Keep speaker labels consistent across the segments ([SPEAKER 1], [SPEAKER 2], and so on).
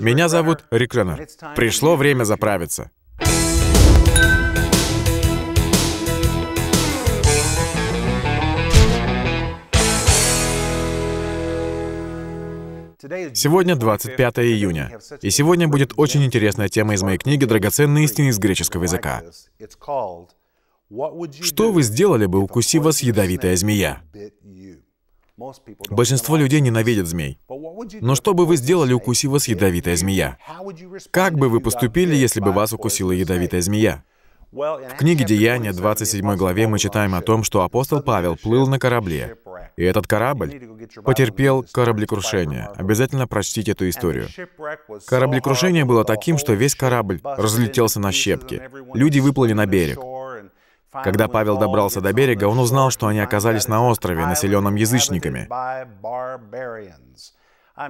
[SPEAKER 1] Меня зовут Рик Реннер. Пришло время заправиться. Сегодня 25 июня, и сегодня будет очень интересная тема из моей книги «Драгоценные истины из греческого языка». Что вы сделали бы, укусив вас ядовитая змея? Большинство людей ненавидят змей. Но что бы вы сделали, укуси вас ядовитая змея? Как бы вы поступили, если бы вас укусила ядовитая змея? В книге «Деяния» 27 главе мы читаем о том, что апостол Павел плыл на корабле, и этот корабль потерпел кораблекрушение. Обязательно прочтите эту историю. Кораблекрушение было таким, что весь корабль разлетелся на щепки. Люди выплыли на берег. Когда Павел добрался до берега, он узнал, что они оказались на острове, населенном язычниками.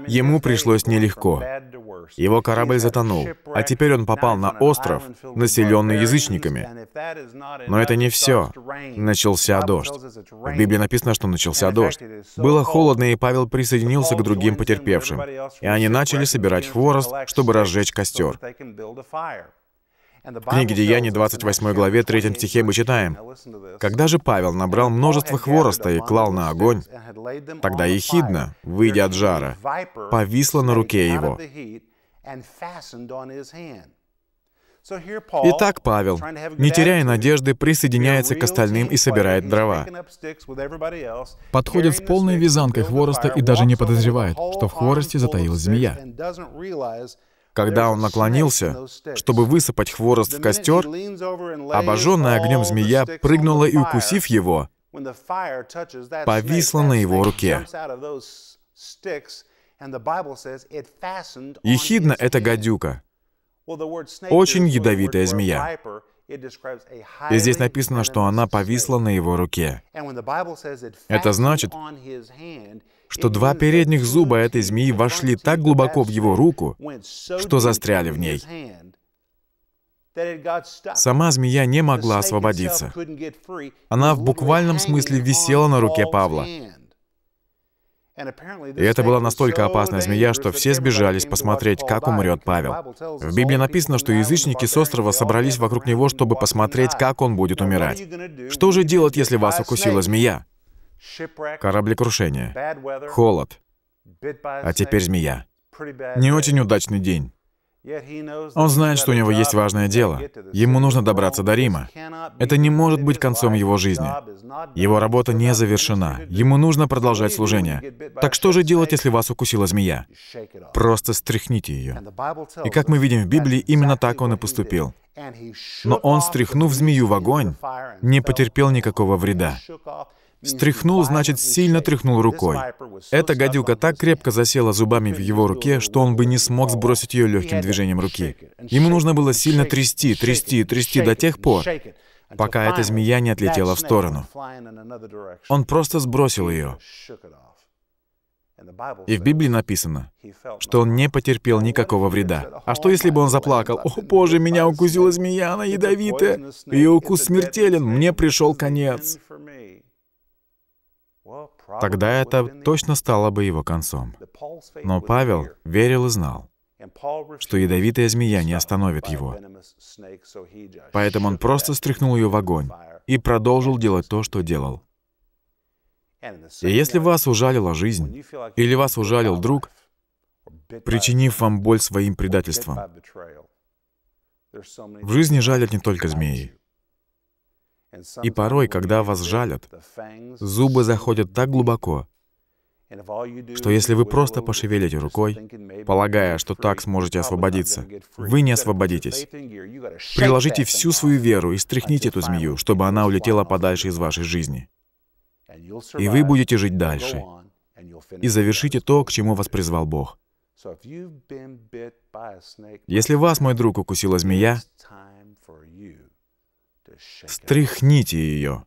[SPEAKER 1] Ему пришлось нелегко. Его корабль затонул, а теперь он попал на остров, населенный язычниками. Но это не все. Начался дождь. В Библии написано, что начался дождь. Было холодно, и Павел присоединился к другим потерпевшим. И они начали собирать хворост, чтобы разжечь костер. В книге Деяний 28 главе 3 стихе мы читаем, «Когда же Павел набрал множество хвороста и клал на огонь, тогда Ехидна, выйдя от жара, повисла на руке его». Итак, Павел, не теряя надежды, присоединяется к остальным и собирает дрова. Подходит с полной вязанкой хвороста и даже не подозревает, что в хворосте затаилась змея. Когда он наклонился, чтобы высыпать хворост в костер, обожженная огнем змея прыгнула и, укусив его, повисла на его руке. Ехидна — это гадюка, очень ядовитая змея. И здесь написано, что она повисла на его руке. Это значит, что два передних зуба этой змеи вошли так глубоко в его руку, что застряли в ней. Сама змея не могла освободиться. Она в буквальном смысле висела на руке Павла. И это была настолько опасная змея, что все сбежались посмотреть, как умрет Павел. В Библии написано, что язычники с острова собрались вокруг него, чтобы посмотреть, как он будет умирать. Что же делать, если вас укусила змея? Кораблекрушение, холод, а теперь змея. Не очень удачный день. Он знает, что у него есть важное дело. Ему нужно добраться до Рима. Это не может быть концом его жизни. Его работа не завершена. Ему нужно продолжать служение. Так что же делать, если вас укусила змея? Просто стряхните ее. И как мы видим в Библии, именно так он и поступил. Но он, стряхнув змею в огонь, не потерпел никакого вреда. Стряхнул, значит, сильно тряхнул рукой. Эта гадюка так крепко засела зубами в его руке, что он бы не смог сбросить ее легким движением руки. Ему нужно было сильно трясти, трясти, трясти до тех пор, пока эта змея не отлетела в сторону. Он просто сбросил ее. И в Библии написано, что он не потерпел никакого вреда. А что, если бы он заплакал? «О, Боже, меня укусила змея, она ядовитая! Ее укус смертелен, мне пришел конец!» тогда это точно стало бы его концом. Но Павел верил и знал, что ядовитая змея не остановит его. Поэтому он просто стряхнул ее в огонь и продолжил делать то, что делал. И если вас ужалила жизнь, или вас ужалил друг, причинив вам боль своим предательством, в жизни жалят не только змеи. И порой, когда вас жалят, зубы заходят так глубоко, что если вы просто пошевелите рукой, полагая, что так сможете освободиться, вы не освободитесь. Приложите всю свою веру и стряхните эту змею, чтобы она улетела подальше из вашей жизни. И вы будете жить дальше. И завершите то, к чему вас призвал Бог. Если вас, мой друг, укусила змея, «Стряхните ее!»